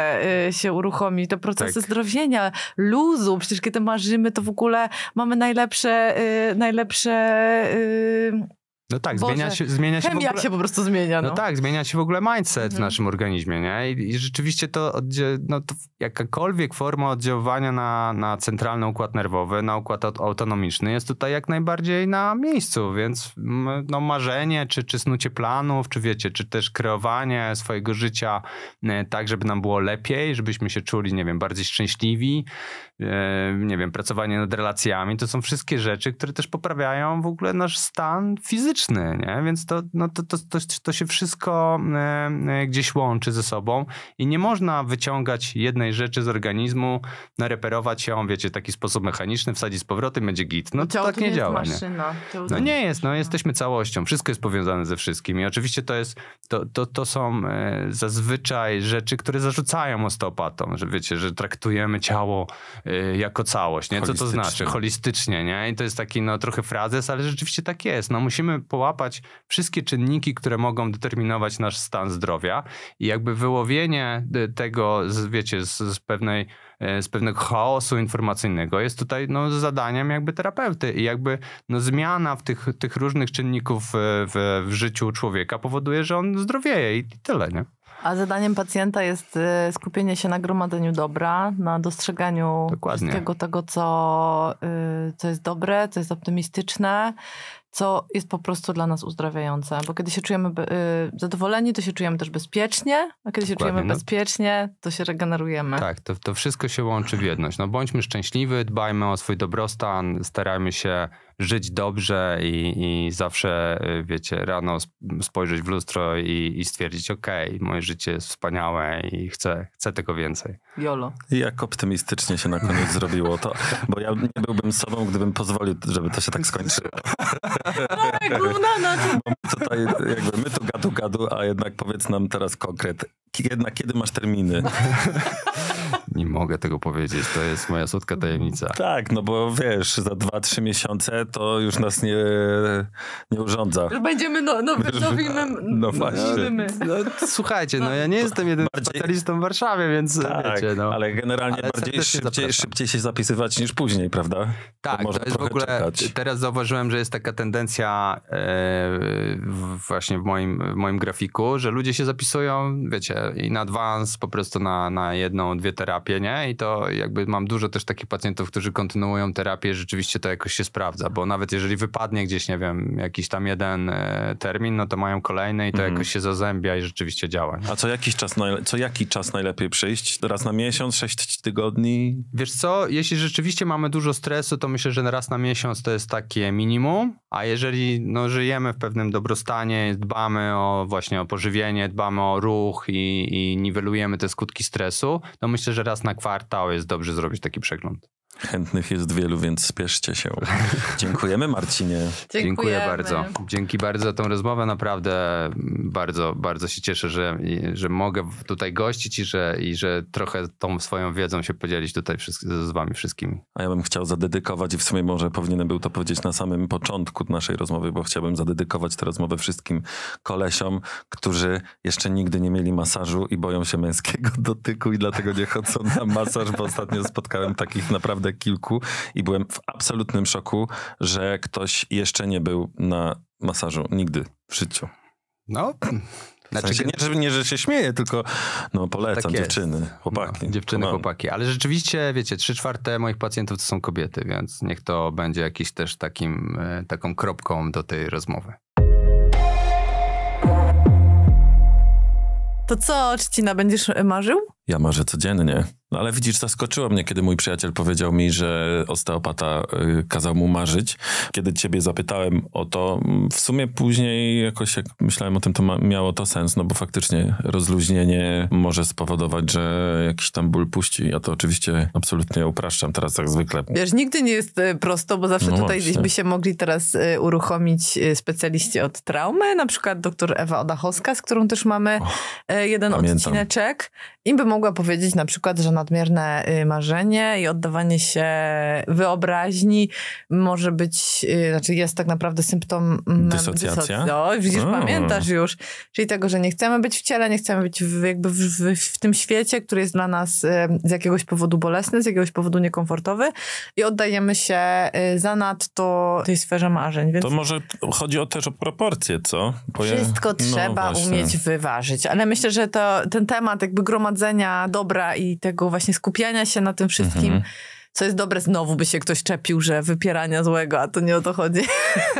się uruchomi, to procesy tak. zdrowienia, luzu. Przecież kiedy marzymy, to w ogóle mamy najlepsze, y, najlepsze y, no tak, Boże, zmienia się, zmienia się, ogóle, się po prostu zmienia. No. no. tak, zmienia się w ogóle mindset mhm. w naszym organizmie, nie? I, i rzeczywiście to, oddzie, no to jakakolwiek forma oddziaływania na, na centralny układ nerwowy, na układ autonomiczny jest tutaj jak najbardziej na miejscu, więc no, marzenie, czy, czy snucie planów, czy wiecie, czy też kreowanie swojego życia e, tak, żeby nam było lepiej, żebyśmy się czuli, nie wiem, bardziej szczęśliwi, nie wiem, pracowanie nad relacjami, to są wszystkie rzeczy, które też poprawiają w ogóle nasz stan fizyczny, nie? Więc to, no to, to, to, to się wszystko gdzieś łączy ze sobą i nie można wyciągać jednej rzeczy z organizmu, nareperować ją, wiecie, taki sposób mechaniczny, wsadzić z powrotem, będzie git. No to tak nie, działa, nie? No nie jest, no jesteśmy całością, wszystko jest powiązane ze wszystkim i oczywiście to jest, to, to, to są e, zazwyczaj rzeczy, które zarzucają osteopatom, że wiecie, że traktujemy ciało Y, jako całość, nie? Co to znaczy? Holistycznie, nie? I to jest taki, no, trochę frazes, ale rzeczywiście tak jest. No, musimy połapać wszystkie czynniki, które mogą determinować nasz stan zdrowia i jakby wyłowienie y, tego, wiecie, z, z pewnej y, z pewnego chaosu informacyjnego jest tutaj no, zadaniem jakby terapeuty i jakby no, zmiana w tych, tych różnych czynników w, w życiu człowieka powoduje, że on zdrowieje i tyle, nie? A zadaniem pacjenta jest y, skupienie się na gromadzeniu dobra, na dostrzeganiu Dokładnie. wszystkiego tego, co, y, co jest dobre, co jest optymistyczne, co jest po prostu dla nas uzdrawiające. Bo kiedy się czujemy y, zadowoleni, to się czujemy też bezpiecznie, a kiedy Dokładnie, się czujemy no. bezpiecznie, to się regenerujemy. Tak, to, to wszystko się łączy w jedność. No bądźmy szczęśliwi, dbajmy o swój dobrostan, starajmy się żyć dobrze i, i zawsze, y, wiecie, rano spojrzeć w lustro i, i stwierdzić, okej, okay, moje życie jest wspaniałe i chcę, chcę tego więcej. Jolo. Jak optymistycznie się na koniec zrobiło to, bo ja nie byłbym sobą, gdybym pozwolił, żeby to się tak skończyło. No, gówno, no. Tutaj jakby my tu gadu gadu, a jednak powiedz nam teraz konkret, jednak kiedy masz terminy? Nie mogę tego powiedzieć, to jest moja słodka tajemnica. Tak, no bo wiesz, za 2-3 miesiące to już nas nie, nie urządza. Będziemy no, no, nowymi no, właśnie. no, słuchajcie, no ja nie jestem jedynym bardziej... specjalistą w Warszawie, więc tak, wiecie, no. ale generalnie ale bardziej szybciej się, szybciej się zapisywać niż później, prawda? Tak, to, to jest w ogóle, czekać. teraz zauważyłem, że jest taka tendencja e, właśnie w moim, w moim grafiku, że ludzie się zapisują, wiecie, na advance, po prostu na, na jedną, dwie terapie, nie? I to jakby mam dużo też takich pacjentów, którzy kontynuują terapię, rzeczywiście to jakoś się sprawdza, bo nawet jeżeli wypadnie gdzieś, nie wiem, jakiś tam jeden e, termin, no to mają kolejny i to mhm. jakoś się zazębia i rzeczywiście działa. Nie? A co jakiś czas, co jaki czas najlepiej przyjść? Raz na miesiąc, sześć tygodni? Wiesz co, jeśli rzeczywiście mamy dużo stresu, to myślę, że raz na miesiąc to jest takie minimum, a jeżeli no, żyjemy w pewnym dobrostanie, dbamy o właśnie o pożywienie, dbamy o ruch i i, niwelujemy te skutki stresu, to myślę, że raz na kwartał jest dobrze zrobić taki przegląd. Chętnych jest wielu, więc spieszcie się. Dziękujemy Marcinie. Dziękujemy. Dziękuję bardzo. Dzięki bardzo za tą rozmowę. Naprawdę bardzo, bardzo się cieszę, że, że mogę tutaj gościć i że, i że trochę tą swoją wiedzą się podzielić tutaj z wami wszystkimi. A ja bym chciał zadedykować i w sumie może powinienem był to powiedzieć na samym początku naszej rozmowy, bo chciałbym zadedykować tę rozmowę wszystkim kolesiom, którzy jeszcze nigdy nie mieli masażu i boją się męskiego dotyku i dlatego nie chodzą na masaż, bo ostatnio spotkałem takich naprawdę naprawdę kilku i byłem w absolutnym szoku, że ktoś jeszcze nie był na masażu nigdy w życiu. No, znaczy, nie, że, nie, że się śmieję, tylko no polecam tak dziewczyny, no, chłopaki. No, dziewczyny, Mam. chłopaki. Ale rzeczywiście, wiecie, trzy czwarte moich pacjentów to są kobiety, więc niech to będzie jakiś też takim, e, taką kropką do tej rozmowy. To co, Czcina, będziesz marzył? Ja marzę codziennie. No ale widzisz, zaskoczyło mnie, kiedy mój przyjaciel powiedział mi, że osteopata y, kazał mu marzyć. Kiedy ciebie zapytałem o to, mm, w sumie później jakoś jak myślałem o tym, to miało to sens, no bo faktycznie rozluźnienie może spowodować, że jakiś tam ból puści. Ja to oczywiście absolutnie upraszczam teraz jak zwykle. Wiesz, nigdy nie jest y, prosto, bo zawsze no tutaj właśnie. gdzieś by się mogli teraz y, uruchomić specjaliści od traumy, na przykład doktor Ewa Odachowska, z którą też mamy oh, jeden pamiętam. odcineczek. Im by mogła powiedzieć na przykład, że nadmierne y, marzenie i oddawanie się wyobraźni może być, y, znaczy jest tak naprawdę symptom... Dysocjacja? No, widzisz, o. pamiętasz już. Czyli tego, że nie chcemy być w ciele, nie chcemy być w, jakby w, w, w tym świecie, który jest dla nas y, z jakiegoś powodu bolesny, z jakiegoś powodu niekomfortowy i oddajemy się zanadto tej sferze marzeń. Więc... To może chodzi o, też o proporcje, co? Bo Wszystko ja... no, trzeba właśnie. umieć wyważyć, ale myślę, że to, ten temat jakby gromadzenia dobra i tego właśnie skupiania się na tym wszystkim. Mhm. co jest dobre, znowu by się ktoś czepił, że wypierania złego, a to nie o to chodzi.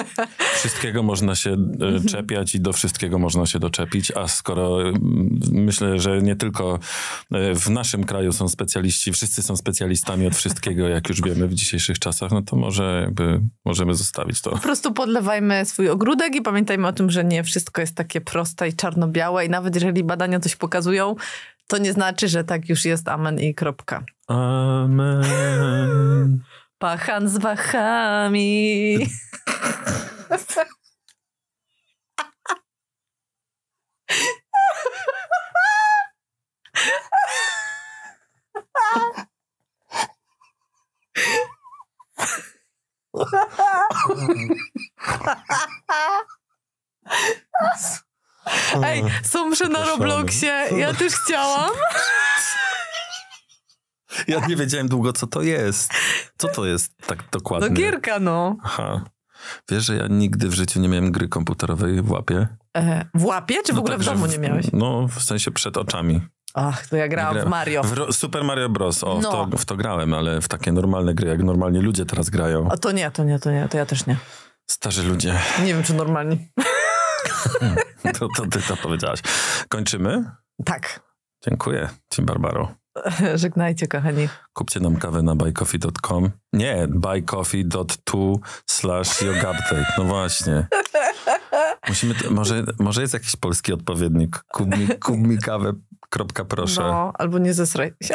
Wszystkiego można się e, mhm. czepiać i do wszystkiego można się doczepić, a skoro myślę, że nie tylko e, w naszym kraju są specjaliści, wszyscy są specjalistami od wszystkiego, jak już wiemy w dzisiejszych czasach, no to może jakby możemy zostawić to. Po prostu podlewajmy swój ogródek i pamiętajmy o tym, że nie wszystko jest takie proste i czarno-białe i nawet jeżeli badania coś pokazują, to nie znaczy, że tak już jest amen i kropka. Amen. Pachan z wachami. Ej, mm, są przy na Robloxie, ja też chciałam. Ja nie wiedziałem długo, co to jest. Co to jest tak dokładnie? No gierka, no. Aha. Wiesz, że ja nigdy w życiu nie miałem gry komputerowej w łapie. E, w łapie? Czy w no ogóle tak, w domu nie miałeś? No, w sensie przed oczami. Ach, to ja grałam w Mario. W Super Mario Bros. O, no. w, to, w to grałem, ale w takie normalne gry, jak normalnie ludzie teraz grają. A to nie, to nie, to nie, to ja też nie. Starzy ludzie. Nie wiem, czy normalni. to, to ty to powiedziałaś. Kończymy? Tak. Dziękuję ci, Barbaro. Żegnajcie, kochani. Kupcie nam kawę na buycoffee.com. Nie, buycoffee.tu slash yogaptek. No właśnie. Musimy, może, może jest jakiś polski odpowiednik. Kup mi, kup mi kawę, kropka, proszę. No, albo nie zesraj się.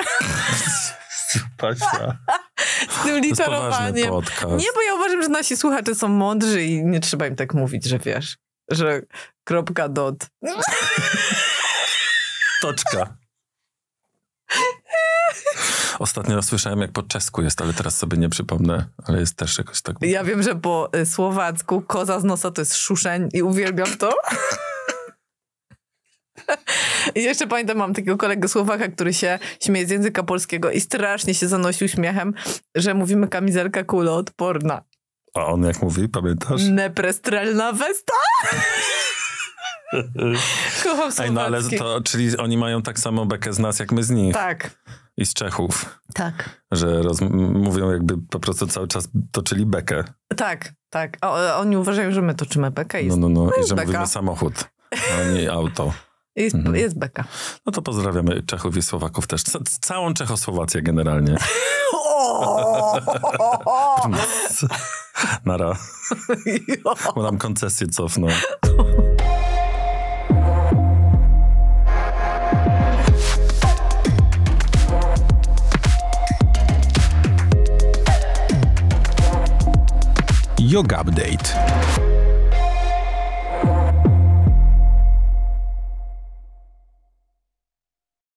Pasia. Z tym literowaniem. Nie, bo ja uważam, że nasi słuchacze są mądrzy i nie trzeba im tak mówić, że wiesz że kropka dot. Toczka. Ostatnio słyszałem, jak po czesku jest, ale teraz sobie nie przypomnę, ale jest też jakoś tak. Ja wiem, że po y, słowacku koza z nosa to jest szuszeń i uwielbiam to. I jeszcze pamiętam, mam takiego kolegę Słowaka, który się śmieje z języka polskiego i strasznie się zanosił śmiechem, że mówimy kamizelka kuloodporna. A on jak mówi, pamiętasz? Neprestrelna westa? Kocham Ej, no ale to, czyli oni mają tak samo bekę z nas, jak my z nich. Tak. I z Czechów. Tak. Że roz, mówią jakby po prostu cały czas toczyli bekę. Tak, tak. O, oni uważają, że my toczymy bekę i No, no, no, no. I że beka. mówimy samochód, a nie auto. Jest, mhm. jest beka. No to pozdrawiamy Czechów i Słowaków też. Ca całą Czechosłowację generalnie. Nara. Bo nam koncesję cofną. Yoga Update.